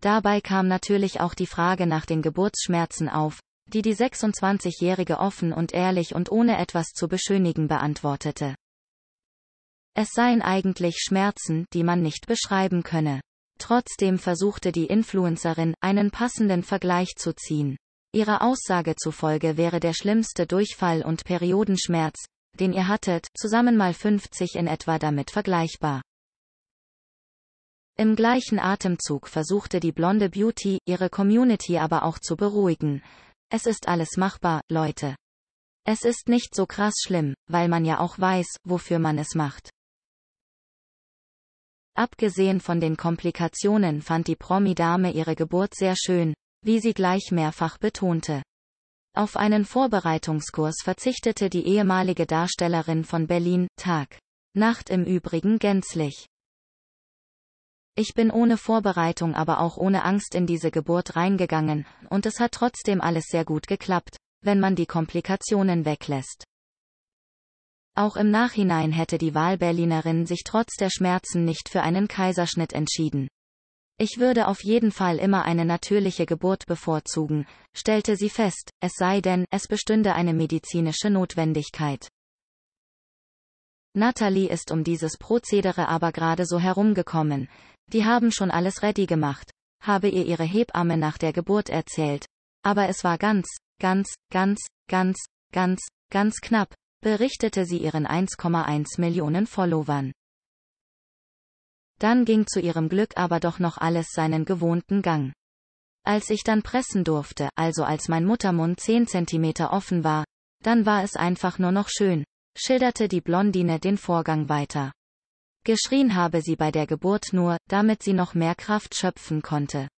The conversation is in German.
Dabei kam natürlich auch die Frage nach den Geburtsschmerzen auf, die die 26-Jährige offen und ehrlich und ohne etwas zu beschönigen beantwortete. Es seien eigentlich Schmerzen, die man nicht beschreiben könne. Trotzdem versuchte die Influencerin, einen passenden Vergleich zu ziehen. Ihrer Aussage zufolge wäre der schlimmste Durchfall und Periodenschmerz, den ihr hattet, zusammen mal 50 in etwa damit vergleichbar. Im gleichen Atemzug versuchte die blonde Beauty, ihre Community aber auch zu beruhigen. Es ist alles machbar, Leute. Es ist nicht so krass schlimm, weil man ja auch weiß, wofür man es macht. Abgesehen von den Komplikationen fand die Promi-Dame ihre Geburt sehr schön, wie sie gleich mehrfach betonte. Auf einen Vorbereitungskurs verzichtete die ehemalige Darstellerin von Berlin, Tag. Nacht im Übrigen gänzlich. Ich bin ohne Vorbereitung, aber auch ohne Angst in diese Geburt reingegangen, und es hat trotzdem alles sehr gut geklappt, wenn man die Komplikationen weglässt. Auch im Nachhinein hätte die Wahlberlinerin sich trotz der Schmerzen nicht für einen Kaiserschnitt entschieden. Ich würde auf jeden Fall immer eine natürliche Geburt bevorzugen, stellte sie fest, es sei denn, es bestünde eine medizinische Notwendigkeit. Natalie ist um dieses Prozedere aber gerade so herumgekommen, die haben schon alles ready gemacht, habe ihr ihre Hebamme nach der Geburt erzählt. Aber es war ganz, ganz, ganz, ganz, ganz, ganz knapp, berichtete sie ihren 1,1 Millionen Followern. Dann ging zu ihrem Glück aber doch noch alles seinen gewohnten Gang. Als ich dann pressen durfte, also als mein Muttermund 10 cm offen war, dann war es einfach nur noch schön, schilderte die Blondine den Vorgang weiter. Geschrien habe sie bei der Geburt nur, damit sie noch mehr Kraft schöpfen konnte.